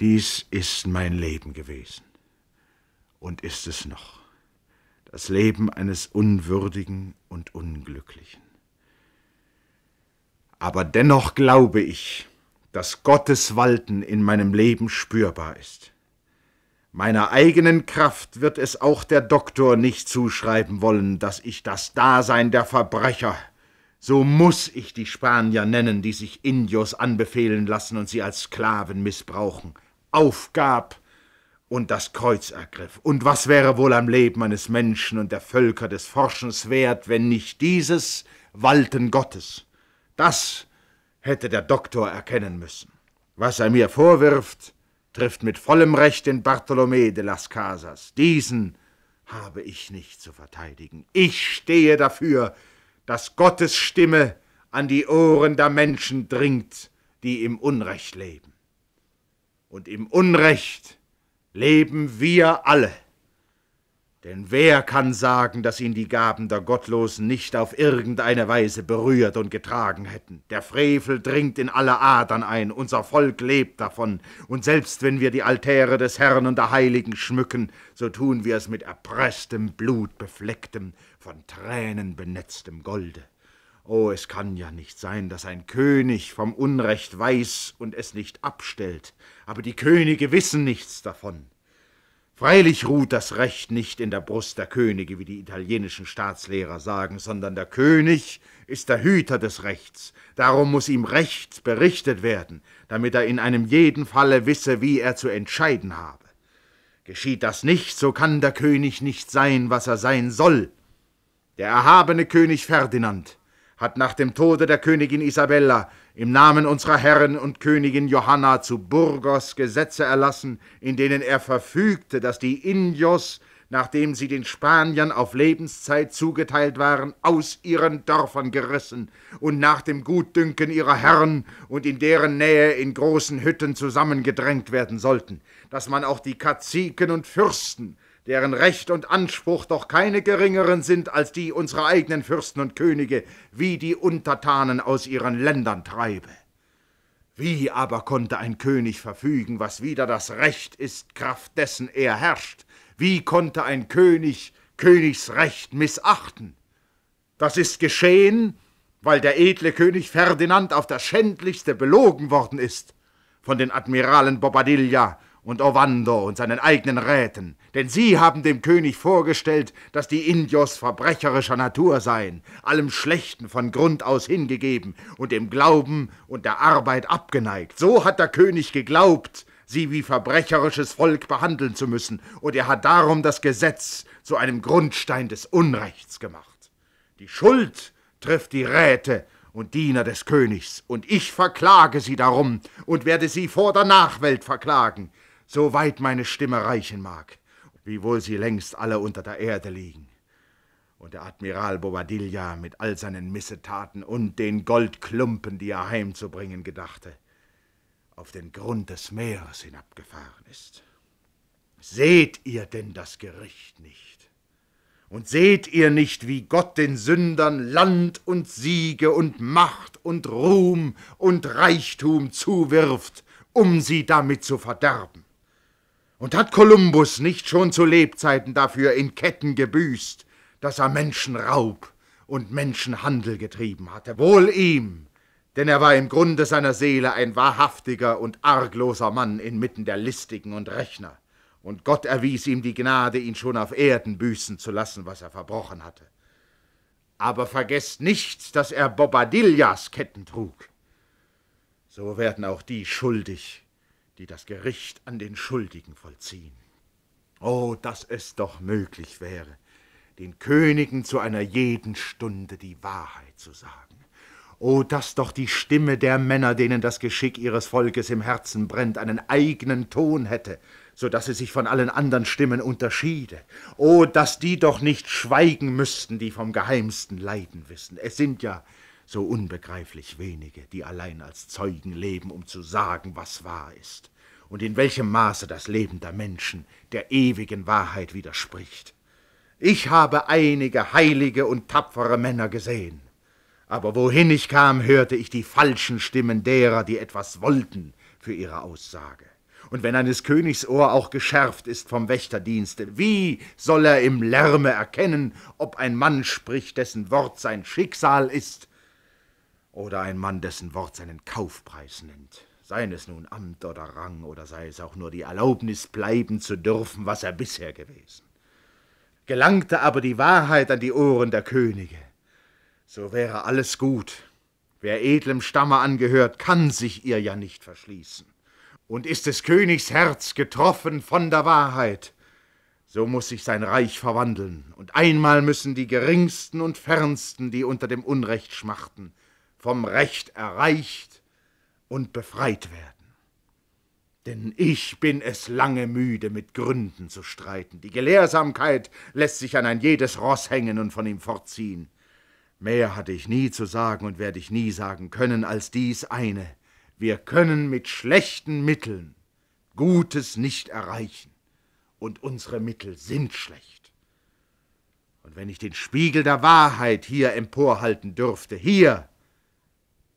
Dies ist mein Leben gewesen und ist es noch. Das Leben eines Unwürdigen und Unglücklichen. Aber dennoch glaube ich, dass Gottes Walten in meinem Leben spürbar ist. Meiner eigenen Kraft wird es auch der Doktor nicht zuschreiben wollen, dass ich das Dasein der Verbrecher, so muß ich die Spanier nennen, die sich Indios anbefehlen lassen und sie als Sklaven missbrauchen, aufgab und das Kreuz ergriff. Und was wäre wohl am Leben eines Menschen und der Völker des Forschens wert, wenn nicht dieses Walten Gottes? Das hätte der Doktor erkennen müssen. Was er mir vorwirft, trifft mit vollem Recht den Bartolomé de las Casas. Diesen habe ich nicht zu verteidigen. Ich stehe dafür, dass Gottes Stimme an die Ohren der Menschen dringt, die im Unrecht leben und im Unrecht leben wir alle. Denn wer kann sagen, dass ihn die Gaben der Gottlosen nicht auf irgendeine Weise berührt und getragen hätten? Der Frevel dringt in alle Adern ein, unser Volk lebt davon, und selbst wenn wir die Altäre des Herrn und der Heiligen schmücken, so tun wir es mit erpresstem blutbeflecktem, von Tränen benetztem Golde. Oh, es kann ja nicht sein, dass ein König vom Unrecht weiß und es nicht abstellt, aber die Könige wissen nichts davon. Freilich ruht das Recht nicht in der Brust der Könige, wie die italienischen Staatslehrer sagen, sondern der König ist der Hüter des Rechts. Darum muss ihm Recht berichtet werden, damit er in einem jeden Falle wisse, wie er zu entscheiden habe. Geschieht das nicht, so kann der König nicht sein, was er sein soll. Der erhabene König Ferdinand hat nach dem Tode der Königin Isabella im Namen unserer Herren und Königin Johanna zu Burgos Gesetze erlassen, in denen er verfügte, dass die Indios, nachdem sie den Spaniern auf Lebenszeit zugeteilt waren, aus ihren Dörfern gerissen und nach dem Gutdünken ihrer Herren und in deren Nähe in großen Hütten zusammengedrängt werden sollten, dass man auch die Kaziken und Fürsten deren Recht und Anspruch doch keine geringeren sind als die unserer eigenen Fürsten und Könige, wie die Untertanen aus ihren Ländern treibe. Wie aber konnte ein König verfügen, was wieder das Recht ist, Kraft dessen er herrscht? Wie konnte ein König Königsrecht missachten? Das ist geschehen, weil der edle König Ferdinand auf das schändlichste belogen worden ist von den Admiralen Bobadilla, und Ovando und seinen eigenen Räten, denn sie haben dem König vorgestellt, dass die Indios verbrecherischer Natur seien, allem Schlechten von Grund aus hingegeben und dem Glauben und der Arbeit abgeneigt. So hat der König geglaubt, sie wie verbrecherisches Volk behandeln zu müssen, und er hat darum das Gesetz zu einem Grundstein des Unrechts gemacht. Die Schuld trifft die Räte und Diener des Königs, und ich verklage sie darum und werde sie vor der Nachwelt verklagen, soweit meine Stimme reichen mag, wiewohl sie längst alle unter der Erde liegen. Und der Admiral Bobadilla mit all seinen Missetaten und den Goldklumpen, die er heimzubringen gedachte, auf den Grund des Meeres hinabgefahren ist. Seht ihr denn das Gericht nicht? Und seht ihr nicht, wie Gott den Sündern Land und Siege und Macht und Ruhm und Reichtum zuwirft, um sie damit zu verderben? Und hat Kolumbus nicht schon zu Lebzeiten dafür in Ketten gebüßt, dass er Menschenraub und Menschenhandel getrieben hatte? Wohl ihm, denn er war im Grunde seiner Seele ein wahrhaftiger und argloser Mann inmitten der Listigen und Rechner. Und Gott erwies ihm die Gnade, ihn schon auf Erden büßen zu lassen, was er verbrochen hatte. Aber vergesst nicht, dass er Bobadillas Ketten trug. So werden auch die schuldig, die das Gericht an den Schuldigen vollziehen. Oh, dass es doch möglich wäre, den Königen zu einer jeden Stunde die Wahrheit zu sagen. Oh, dass doch die Stimme der Männer, denen das Geschick ihres Volkes im Herzen brennt, einen eigenen Ton hätte, so dass sie sich von allen anderen Stimmen unterschiede. Oh, dass die doch nicht schweigen müssten, die vom Geheimsten leiden wissen. Es sind ja so unbegreiflich wenige, die allein als Zeugen leben, um zu sagen, was wahr ist, und in welchem Maße das Leben der Menschen der ewigen Wahrheit widerspricht. Ich habe einige heilige und tapfere Männer gesehen, aber wohin ich kam, hörte ich die falschen Stimmen derer, die etwas wollten für ihre Aussage. Und wenn eines Königs Ohr auch geschärft ist vom Wächterdienste, wie soll er im Lärme erkennen, ob ein Mann spricht, dessen Wort sein Schicksal ist oder ein Mann, dessen Wort seinen Kaufpreis nennt. Seien es nun Amt oder Rang oder sei es auch nur die Erlaubnis, bleiben zu dürfen, was er bisher gewesen. Gelangte aber die Wahrheit an die Ohren der Könige, so wäre alles gut. Wer edlem Stamme angehört, kann sich ihr ja nicht verschließen. Und ist des Königs Herz getroffen von der Wahrheit, so muss sich sein Reich verwandeln, und einmal müssen die geringsten und fernsten, die unter dem Unrecht schmachten, vom Recht erreicht und befreit werden. Denn ich bin es lange müde, mit Gründen zu streiten. Die Gelehrsamkeit lässt sich an ein jedes Ross hängen und von ihm fortziehen. Mehr hatte ich nie zu sagen und werde ich nie sagen können als dies eine. Wir können mit schlechten Mitteln Gutes nicht erreichen. Und unsere Mittel sind schlecht. Und wenn ich den Spiegel der Wahrheit hier emporhalten dürfte, hier,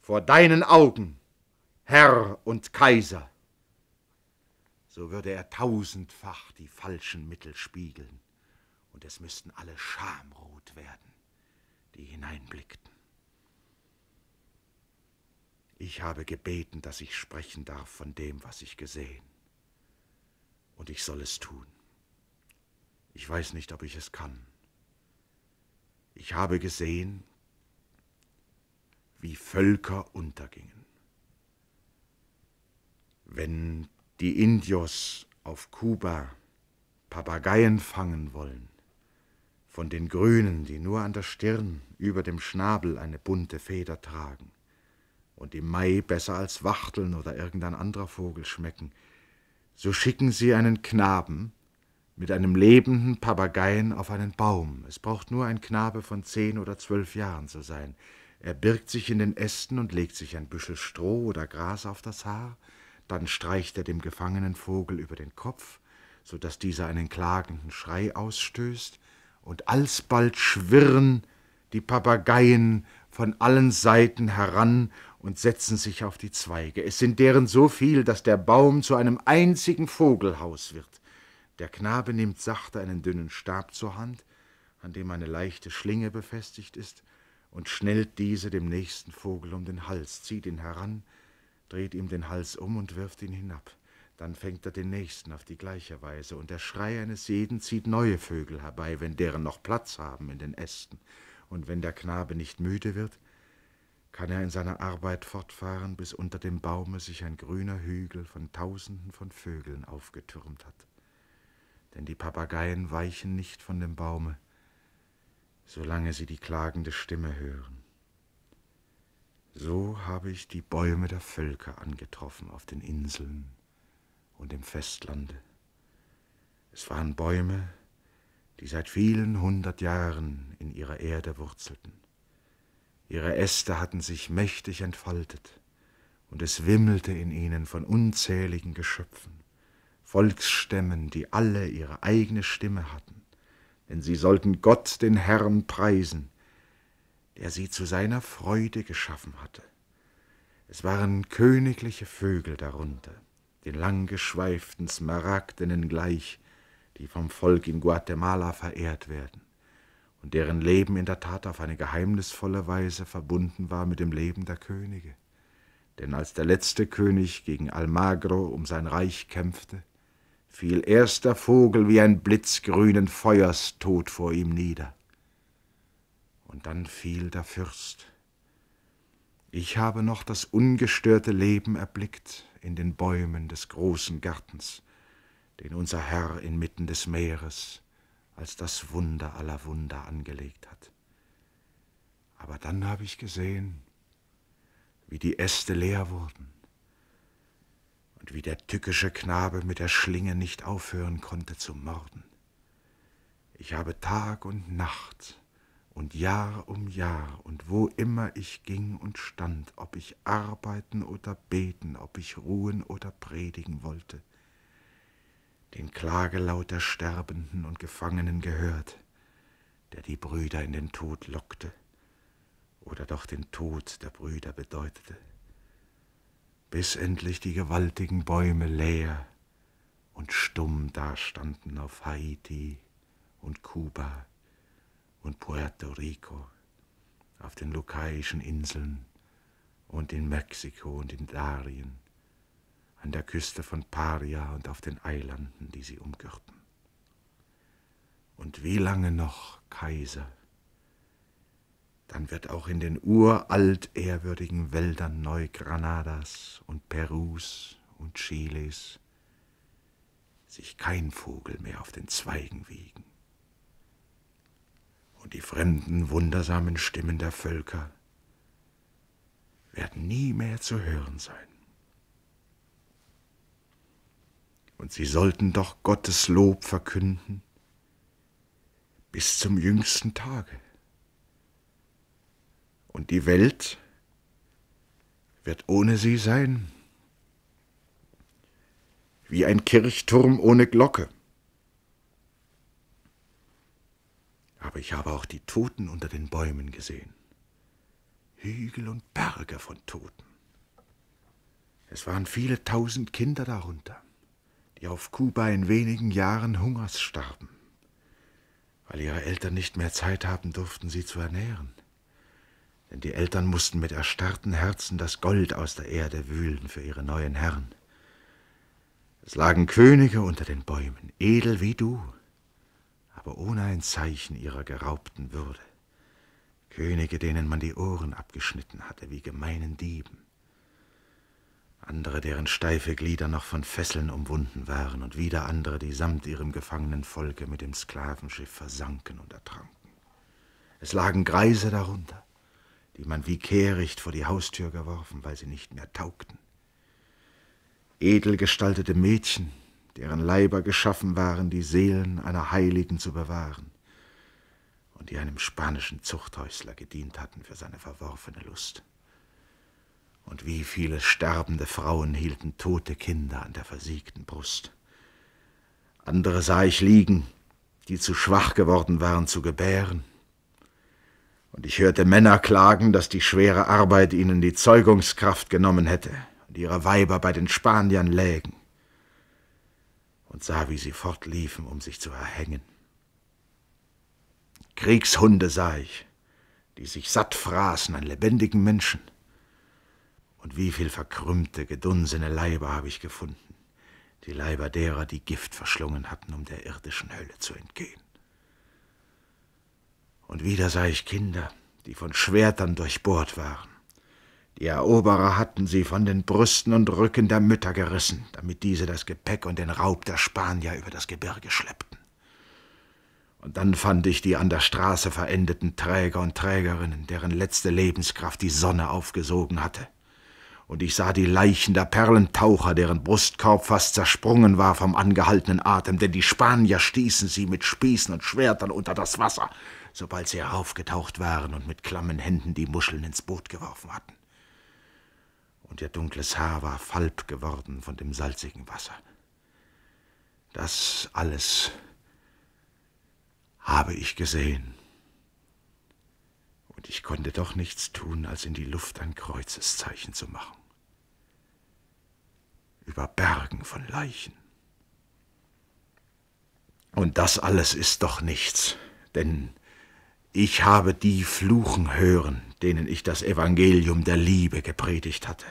vor deinen Augen, Herr und Kaiser. So würde er tausendfach die falschen Mittel spiegeln, und es müssten alle schamrot werden, die hineinblickten. Ich habe gebeten, dass ich sprechen darf von dem, was ich gesehen. Und ich soll es tun. Ich weiß nicht, ob ich es kann. Ich habe gesehen, wie Völker untergingen. Wenn die Indios auf Kuba Papageien fangen wollen, von den Grünen, die nur an der Stirn über dem Schnabel eine bunte Feder tragen und im Mai besser als Wachteln oder irgendein anderer Vogel schmecken, so schicken sie einen Knaben mit einem lebenden Papageien auf einen Baum. Es braucht nur ein Knabe von zehn oder zwölf Jahren zu sein, er birgt sich in den Ästen und legt sich ein Büschel Stroh oder Gras auf das Haar, dann streicht er dem gefangenen Vogel über den Kopf, so daß dieser einen klagenden Schrei ausstößt, und alsbald schwirren die Papageien von allen Seiten heran und setzen sich auf die Zweige. Es sind deren so viel, dass der Baum zu einem einzigen Vogelhaus wird. Der Knabe nimmt sachte einen dünnen Stab zur Hand, an dem eine leichte Schlinge befestigt ist, und schnellt diese dem nächsten Vogel um den Hals, zieht ihn heran, dreht ihm den Hals um und wirft ihn hinab. Dann fängt er den nächsten auf die gleiche Weise, und der Schrei eines jeden zieht neue Vögel herbei, wenn deren noch Platz haben in den Ästen. Und wenn der Knabe nicht müde wird, kann er in seiner Arbeit fortfahren, bis unter dem Baume sich ein grüner Hügel von Tausenden von Vögeln aufgetürmt hat. Denn die Papageien weichen nicht von dem Baume, solange sie die klagende Stimme hören. So habe ich die Bäume der Völker angetroffen auf den Inseln und im Festlande. Es waren Bäume, die seit vielen hundert Jahren in ihrer Erde wurzelten. Ihre Äste hatten sich mächtig entfaltet, und es wimmelte in ihnen von unzähligen Geschöpfen, Volksstämmen, die alle ihre eigene Stimme hatten denn sie sollten Gott den Herrn preisen, der sie zu seiner Freude geschaffen hatte. Es waren königliche Vögel darunter, den langgeschweiften Smaragdenen gleich, die vom Volk in Guatemala verehrt werden und deren Leben in der Tat auf eine geheimnisvolle Weise verbunden war mit dem Leben der Könige. Denn als der letzte König gegen Almagro um sein Reich kämpfte, fiel erster Vogel wie ein Blitz grünen Feuers tot vor ihm nieder. Und dann fiel der Fürst. Ich habe noch das ungestörte Leben erblickt in den Bäumen des großen Gartens, den unser Herr inmitten des Meeres als das Wunder aller Wunder angelegt hat. Aber dann habe ich gesehen, wie die Äste leer wurden, und wie der tückische Knabe mit der Schlinge nicht aufhören konnte zu morden. Ich habe Tag und Nacht und Jahr um Jahr und wo immer ich ging und stand, ob ich arbeiten oder beten, ob ich ruhen oder predigen wollte, den Klagelaut der Sterbenden und Gefangenen gehört, der die Brüder in den Tod lockte oder doch den Tod der Brüder bedeutete bis endlich die gewaltigen Bäume leer und stumm dastanden auf Haiti und Kuba und Puerto Rico, auf den lukaischen Inseln und in Mexiko und in Darien, an der Küste von Paria und auf den Eilanden, die sie umgürten. Und wie lange noch, Kaiser? dann wird auch in den uralt ehrwürdigen Wäldern Neugranadas und Perus und Chiles sich kein Vogel mehr auf den Zweigen wiegen. Und die fremden, wundersamen Stimmen der Völker werden nie mehr zu hören sein. Und sie sollten doch Gottes Lob verkünden bis zum jüngsten Tage und die Welt wird ohne sie sein. Wie ein Kirchturm ohne Glocke. Aber ich habe auch die Toten unter den Bäumen gesehen. Hügel und Berge von Toten. Es waren viele tausend Kinder darunter, die auf Kuba in wenigen Jahren Hungers starben, weil ihre Eltern nicht mehr Zeit haben durften, sie zu ernähren denn die Eltern mussten mit erstarrten Herzen das Gold aus der Erde wühlen für ihre neuen Herren. Es lagen Könige unter den Bäumen, edel wie du, aber ohne ein Zeichen ihrer geraubten Würde. Könige, denen man die Ohren abgeschnitten hatte, wie gemeinen Dieben. Andere, deren steife Glieder noch von Fesseln umwunden waren, und wieder andere, die samt ihrem gefangenen Volke mit dem Sklavenschiff versanken und ertranken. Es lagen Greise darunter, die man wie Kehricht vor die Haustür geworfen, weil sie nicht mehr taugten. Edel gestaltete Mädchen, deren Leiber geschaffen waren, die Seelen einer Heiligen zu bewahren und die einem spanischen Zuchthäusler gedient hatten für seine verworfene Lust. Und wie viele sterbende Frauen hielten tote Kinder an der versiegten Brust. Andere sah ich liegen, die zu schwach geworden waren zu gebären, und ich hörte Männer klagen, dass die schwere Arbeit ihnen die Zeugungskraft genommen hätte und ihre Weiber bei den Spaniern lägen, und sah, wie sie fortliefen, um sich zu erhängen. Kriegshunde sah ich, die sich satt fraßen an lebendigen Menschen. Und wie viel verkrümmte, gedunsene Leiber habe ich gefunden, die Leiber derer, die Gift verschlungen hatten, um der irdischen Hölle zu entgehen und wieder sah ich Kinder, die von Schwertern durchbohrt waren. Die Eroberer hatten sie von den Brüsten und Rücken der Mütter gerissen, damit diese das Gepäck und den Raub der Spanier über das Gebirge schleppten. Und dann fand ich die an der Straße verendeten Träger und Trägerinnen, deren letzte Lebenskraft die Sonne aufgesogen hatte und ich sah die Leichen der Perlentaucher, deren Brustkorb fast zersprungen war vom angehaltenen Atem, denn die Spanier stießen sie mit Spießen und Schwertern unter das Wasser, sobald sie heraufgetaucht waren und mit klammen Händen die Muscheln ins Boot geworfen hatten. Und ihr dunkles Haar war falb geworden von dem salzigen Wasser. Das alles habe ich gesehen. Und ich konnte doch nichts tun, als in die Luft ein Kreuzeszeichen zu machen. Über Bergen von Leichen. Und das alles ist doch nichts, denn ich habe die Fluchen hören, denen ich das Evangelium der Liebe gepredigt hatte,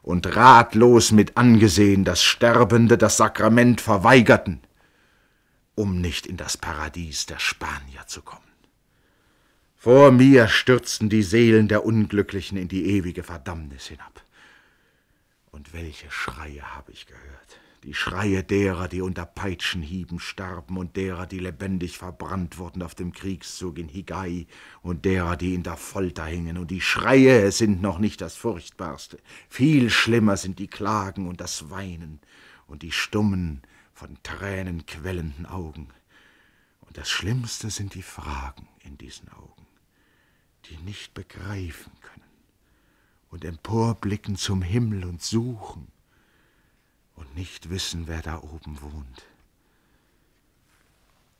und ratlos mit angesehen, dass Sterbende das Sakrament verweigerten, um nicht in das Paradies der Spanier zu kommen. Vor mir stürzten die Seelen der Unglücklichen in die ewige Verdammnis hinab. Und welche Schreie habe ich gehört? Die Schreie derer, die unter Peitschenhieben starben und derer, die lebendig verbrannt wurden auf dem Kriegszug in Higai und derer, die in der Folter hingen. Und die Schreie sind noch nicht das Furchtbarste. Viel schlimmer sind die Klagen und das Weinen und die stummen, von Tränen quellenden Augen. Und das Schlimmste sind die Fragen in diesen Augen die nicht begreifen können und emporblicken zum Himmel und suchen und nicht wissen, wer da oben wohnt.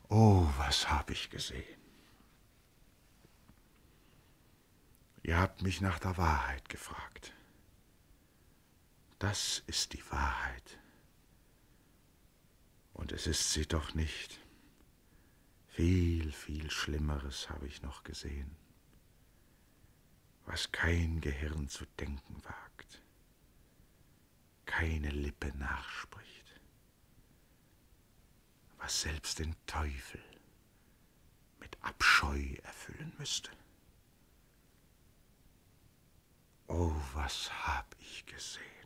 Oh, was habe ich gesehen. Ihr habt mich nach der Wahrheit gefragt. Das ist die Wahrheit. Und es ist sie doch nicht. Viel, viel Schlimmeres habe ich noch gesehen was kein Gehirn zu denken wagt, keine Lippe nachspricht, was selbst den Teufel mit Abscheu erfüllen müsste. Oh, was hab ich gesehen!